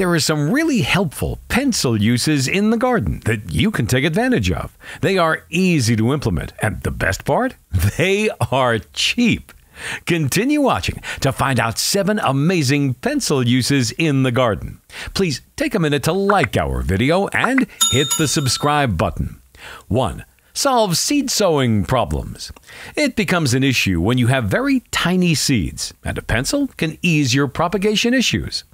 There are some really helpful pencil uses in the garden that you can take advantage of. They are easy to implement, and the best part, they are cheap. Continue watching to find out seven amazing pencil uses in the garden. Please take a minute to like our video and hit the subscribe button. 1 solve seed sowing problems. It becomes an issue when you have very tiny seeds, and a pencil can ease your propagation issues.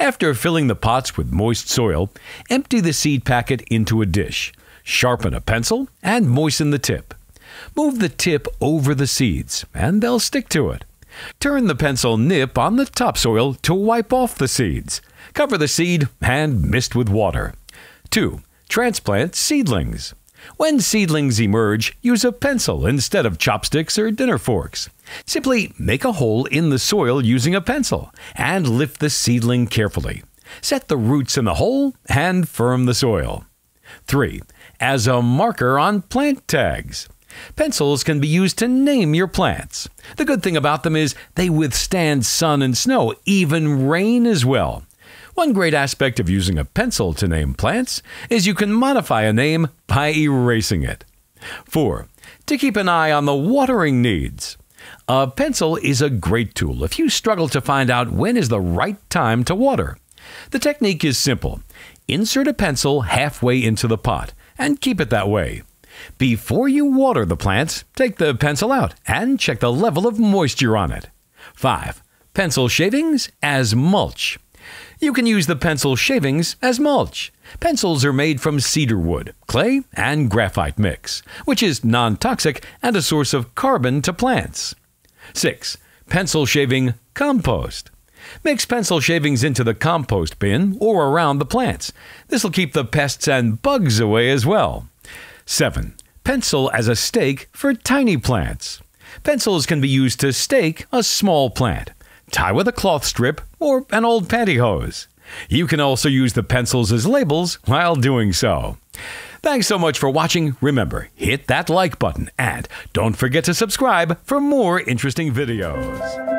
After filling the pots with moist soil, empty the seed packet into a dish. Sharpen a pencil and moisten the tip. Move the tip over the seeds, and they'll stick to it. Turn the pencil nip on the topsoil to wipe off the seeds. Cover the seed and mist with water. 2. Transplant seedlings. When seedlings emerge, use a pencil instead of chopsticks or dinner forks. Simply make a hole in the soil using a pencil and lift the seedling carefully. Set the roots in the hole and firm the soil. 3. As a marker on plant tags. Pencils can be used to name your plants. The good thing about them is they withstand sun and snow, even rain as well. One great aspect of using a pencil to name plants is you can modify a name by erasing it. 4. To keep an eye on the watering needs. A pencil is a great tool if you struggle to find out when is the right time to water. The technique is simple. Insert a pencil halfway into the pot and keep it that way. Before you water the plants, take the pencil out and check the level of moisture on it. 5. Pencil shavings as mulch. You can use the pencil shavings as mulch. Pencils are made from cedar wood, clay, and graphite mix, which is non toxic and a source of carbon to plants. 6. Pencil shaving compost. Mix pencil shavings into the compost bin or around the plants. This will keep the pests and bugs away as well. 7. Pencil as a stake for tiny plants. Pencils can be used to stake a small plant. Tie with a cloth strip or an old pantyhose. You can also use the pencils as labels while doing so. Thanks so much for watching. Remember, hit that like button and don't forget to subscribe for more interesting videos.